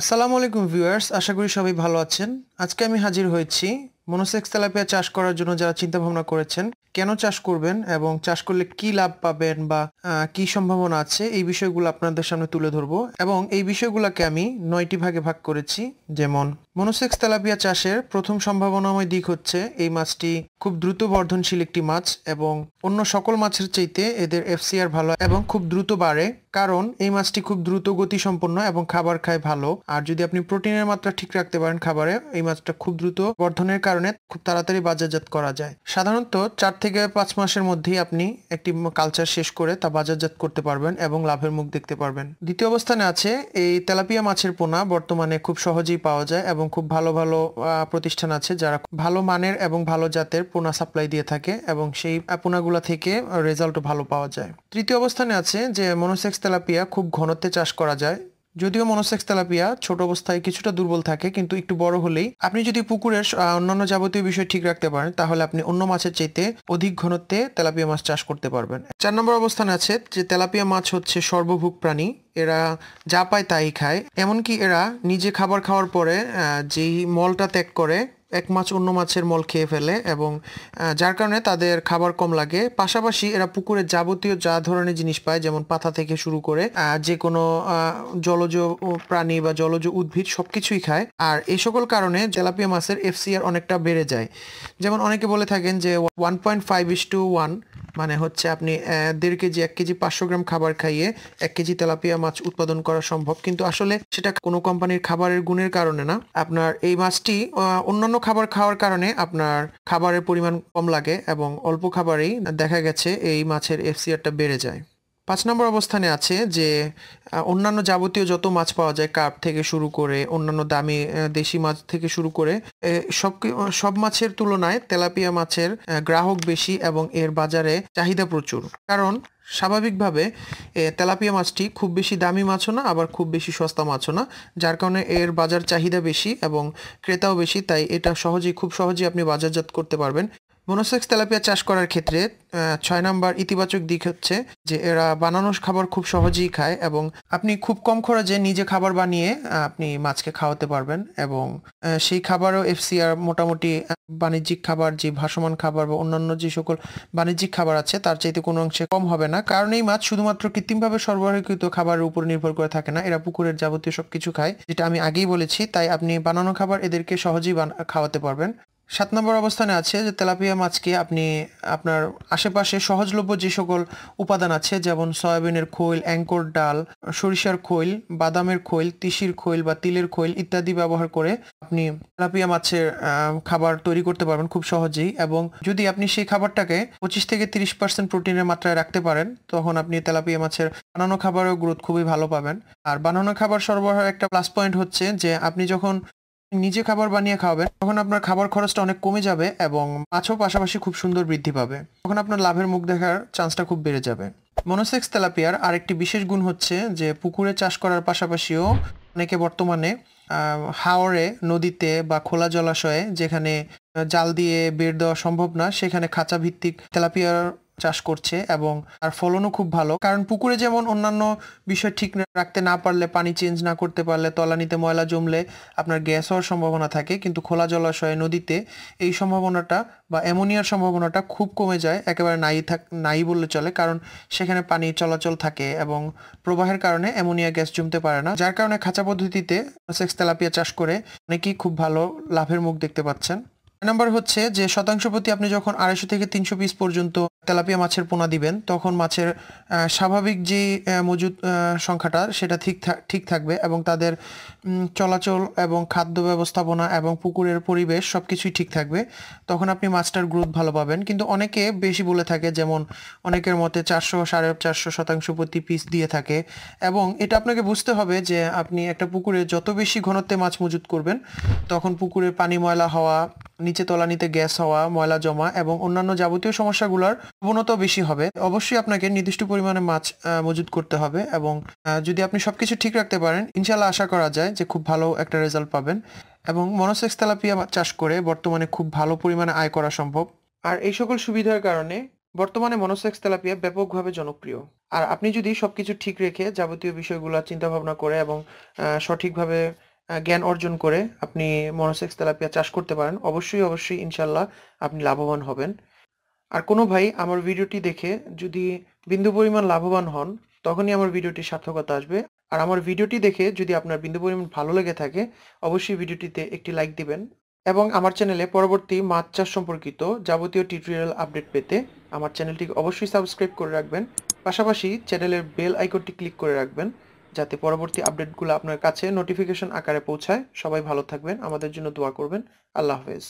আসসালামু আলাইকুম ভিউয়ার্স আশা করি সবাই ভালো আছেন আজকে আমি হাজির হয়েছি মনোসেক্স তেলাপিয়া চাষ করার জন্য যারা চিন্তা ভাবনা করেছেন কেন চাষ করবেন এবং চাষ করলে কি লাভ পাবেন বা কি সম্ভাবনা আছে এই বিষয়গুলো আপনাদের সামনে তুলে ধরবো এবং এই বিষয়গুলোকে আমি নয়টি ভাগে ভাগ করেছি যেমন মনোসেক্স তেলাপিয়া চাষের প্রথম সম্ভাবনাময় দিক হচ্ছে এই মাছটি খুব দ্রুত বর্ধনশীল একটি মাছ এবং অন্য সকল মাছের চাইতে এদের এফসিআর ভালো এবং খুব দ্রুত বাড়ে কারণ এই মাছটি খুব দ্রুত গতি সম্পন্ন এবং খাবার খায় ভালো আর যদি আপনি প্রোটিনের মাত্রা ঠিক রাখতে পারেন খাবারে এই মাছটা খুব দ্রুত বর্ধনের কারণে খুব তাড়াতাড়ি বাজারজাত করা যায় সাধারণত চার থেকে পাঁচ মাসের মধ্যেই আপনি একটি কালচার শেষ করে তা বাজারজাত করতে পারবেন এবং লাভের মুখ দেখতে পারবেন দ্বিতীয় অবস্থানে আছে এই তেলাপিয়া মাছের পোনা বর্তমানে খুব সহজেই পাওয়া যায় এবং খুব ভালো ভালো প্রতিষ্ঠান আছে যারা ভালো মানের এবং ভালো জাতের পোনা সাপ্লাই দিয়ে থাকে এবং সেই পোনাগুলা থেকে রেজাল্টও ভালো পাওয়া যায় তৃতীয় অবস্থানে আছে যে মনোসেক্স তেলাপিয়া খুব ঘনত্বে চাষ করা যায় যদিও মনোসেক্স তেলাপিয়া ছোট অবস্থায় কিছুটা দুর্বল থাকে কিন্তু একটু বড় হলেই আপনি যদি পুকুরের অন্যান্য যাবতীয় বিষয় ঠিক রাখতে পারেন তাহলে আপনি অন্য মাছের চাইতে অধিক ঘনত্বে তেলাপিয়া মাছ চাষ করতে পারবেন চার নম্বর অবস্থান আছে যে তেলাপিয়া মাছ হচ্ছে সর্বভুক প্রাণী এরা যা পায় তাই খায় এমনকি এরা নিজে খাবার খাওয়ার পরে যেই মলটা ত্যাগ করে এক মাছ অন্য মাছের মল খেয়ে ফেলে এবং যার কারণে তাদের খাবার কম লাগে পাশাপাশি এরা পুকুরে যাবতীয় যা ধরনের জিনিস পায় যেমন পাতা থেকে শুরু করে যে কোনো জলজ প্রাণী বা জলজ উদ্ভিদ সব কিছুই খায় আর এই সকল কারণে জেলাপিয়া মাছের এফসিআর অনেকটা বেড়ে যায় যেমন অনেকে বলে থাকেন যে one point five is two one মানে হচ্ছে আপনি দেড় কেজি এক কেজি পাঁচশো গ্রাম খাবার খাইয়ে এক কেজি তেলাপিয়া মাছ উৎপাদন করা সম্ভব কিন্তু আসলে সেটা কোনো কোম্পানির খাবারের গুণের কারণে না আপনার এই মাছটি অন্যান্য খাবার খাওয়ার কারণে আপনার খাবারের পরিমাণ কম লাগে এবং অল্প খাবারেই দেখা গেছে এই মাছের এফসিআরটা বেড়ে যায় পাঁচ নম্বর অবস্থানে আছে যে অন্যান্য যাবতীয় যত মাছ পাওয়া যায় কার্প থেকে শুরু করে অন্যান্য দামি দেশি মাছ থেকে শুরু করে সব সব মাছের তুলনায় তেলাপিয়া মাছের গ্রাহক বেশি এবং এর বাজারে চাহিদা প্রচুর কারণ স্বাভাবিকভাবে তেলাপিয়া মাছটি খুব বেশি দামি মাছও না আবার খুব বেশি সস্তা মাছও না যার কারণে এর বাজার চাহিদা বেশি এবং ক্রেতাও বেশি তাই এটা সহজেই খুব সহজেই আপনি বাজারজাত করতে পারবেন মোনোসেক্স তেলাপিয়া চাষ করার ক্ষেত্রে ছয় নাম্বার ইতিবাচক দিক হচ্ছে যে এরা বানানোর খাবার খুব সহজেই খায় এবং আপনি খুব কম খরচে নিজে খাবার বানিয়ে আপনি মাছকে খাওয়াতে পারবেন এবং সেই খাবারও এফসিআর মোটামুটি বাণিজ্যিক খাবার যে ভাসমান খাবার বা অন্যান্য যে সকল বাণিজ্যিক খাবার আছে তার চাইতে কোনো অংশে কম হবে না কারণ এই মাছ শুধুমাত্র কৃত্রিমভাবে সরবরাহকৃত খাবারের উপর নির্ভর করে থাকে না এরা পুকুরের যাবতীয় সব কিছু খায় যেটা আমি আগেই বলেছি তাই আপনি বানানো খাবার এদেরকে সহজেই খাওয়াতে পারবেন সাত নম্বর অবস্থানে আছে যে তেলাপিয়া মাছকে আপনি আপনার আশেপাশে সহজলভ্য যে সকল উপাদান আছে যেমন সয়াবিনের খৈল অ্যাঙ্কর ডাল সরিষার খৈল বাদামের খৈল তিসির খৈল বা তিলের খৈল ইত্যাদি ব্যবহার করে আপনি তেলাপিয়া মাছের খাবার তৈরি করতে পারবেন খুব সহজেই এবং যদি আপনি সেই খাবারটাকে পঁচিশ থেকে তিরিশ পার্সেন্ট প্রোটিনের মাত্রায় রাখতে পারেন তখন আপনি তেলাপিয়া মাছের বানানো খাবারের গ্রোথ খুবই ভালো পাবেন আর বানানো খাবার সরবরাহের একটা প্লাস পয়েন্ট হচ্ছে যে আপনি যখন নিজে খাবার বানিয়ে খাওয়াবেন তখন আপনার খাবার খরচটা অনেক কমে যাবে এবং মাছও পাশাপাশি খুব সুন্দর বৃদ্ধি পাবে তখন আপনার লাভের মুখ দেখার চান্সটা খুব বেড়ে যাবে মনোসেক্স তেলাপিয়ার আরেকটি বিশেষ গুণ হচ্ছে যে পুকুরে চাষ করার পাশাপাশিও অনেকে বর্তমানে হাওড়ে নদীতে বা খোলা জলাশয়ে যেখানে জাল দিয়ে বের দেওয়া সম্ভব না সেখানে খাঁচা ভিত্তিক তেলাপিয়ার চাষ করছে এবং আর ফলনও খুব ভালো কারণ পুকুরে যেমন অন্যান্য বিষয় ঠিক রাখতে না পারলে পানি চেঞ্জ না করতে পারলে তলানিতে ময়লা জমলে আপনার গ্যাস হওয়ার সম্ভাবনা থাকে কিন্তু খোলা জলাশয়ে নদীতে এই সম্ভাবনাটা বা অ্যামোনিয়ার সম্ভাবনাটা খুব কমে যায় একেবারে নাই থাক নাই বললে চলে কারণ সেখানে পানি চলাচল থাকে এবং প্রবাহের কারণে অ্যামোনিয়া গ্যাস জমতে পারে না যার কারণে খাঁচা পদ্ধতিতে সেক্স তেলাপিয়া চাষ করে অনেকেই খুব ভালো লাভের মুখ দেখতে পাচ্ছেন নাম্বার হচ্ছে যে শতাংশ প্রতি আপনি যখন আড়াইশো থেকে তিনশো পিস পর্যন্ত তেলাপিয়া মাছের পোনা দিবেন তখন মাছের স্বাভাবিক যে মজুদ সংখ্যাটা সেটা ঠিক ঠিক থাকবে এবং তাদের চলাচল এবং খাদ্য ব্যবস্থাপনা এবং পুকুরের পরিবেশ সব কিছুই ঠিক থাকবে তখন আপনি মাছটার গ্রোথ ভালো পাবেন কিন্তু অনেকে বেশি বলে থাকে যেমন অনেকের মতে চারশো সাড়ে চারশো শতাংশ প্রতি পিস দিয়ে থাকে এবং এটা আপনাকে বুঝতে হবে যে আপনি একটা পুকুরে যত বেশি ঘনত্বে মাছ মজুত করবেন তখন পুকুরের পানি ময়লা হওয়া নিচে তলানিতে গ্যাস হওয়া ময়লা জমা এবং অন্যান্য যাবতীয় সমস্যাগুলোর প্রবণতা বেশি হবে অবশ্যই আপনাকে নির্দিষ্ট পরিমাণে মাছ মজুদ করতে হবে এবং যদি আপনি সবকিছু ঠিক রাখতে পারেন ইনশাল্লাহ আশা করা যায় যে খুব ভালো একটা রেজাল্ট পাবেন এবং মনোসেক্স তেলাপিয়া চাষ করে বর্তমানে খুব ভালো পরিমাণে আয় করা সম্ভব আর এই সকল সুবিধার কারণে বর্তমানে মনোসেক্স তেলাপিয়া ব্যাপকভাবে জনপ্রিয় আর আপনি যদি সবকিছু ঠিক রেখে যাবতীয় বিষয়গুলো ভাবনা করে এবং সঠিকভাবে জ্ঞান অর্জন করে আপনি মনোসেক্স তেলাপিয়া চাষ করতে পারেন অবশ্যই অবশ্যই ইনশাল্লাহ আপনি লাভবান হবেন আর কোনো ভাই আমার ভিডিওটি দেখে যদি বিন্দু পরিমাণ লাভবান হন তখনই আমার ভিডিওটি সার্থকতা আসবে আর আমার ভিডিওটি দেখে যদি আপনার বিন্দু পরিমাণ ভালো লেগে থাকে অবশ্যই ভিডিওটিতে একটি লাইক দিবেন এবং আমার চ্যানেলে পরবর্তী মাছ চাষ সম্পর্কিত যাবতীয় টিউটোরিয়াল আপডেট পেতে আমার চ্যানেলটি অবশ্যই সাবস্ক্রাইব করে রাখবেন পাশাপাশি চ্যানেলের বেল আইকনটি ক্লিক করে রাখবেন যাতে পরবর্তী আপডেটগুলো আপনার কাছে নোটিফিকেশন আকারে পৌঁছায় সবাই ভালো থাকবেন আমাদের জন্য দোয়া করবেন আল্লাহ হাফেজ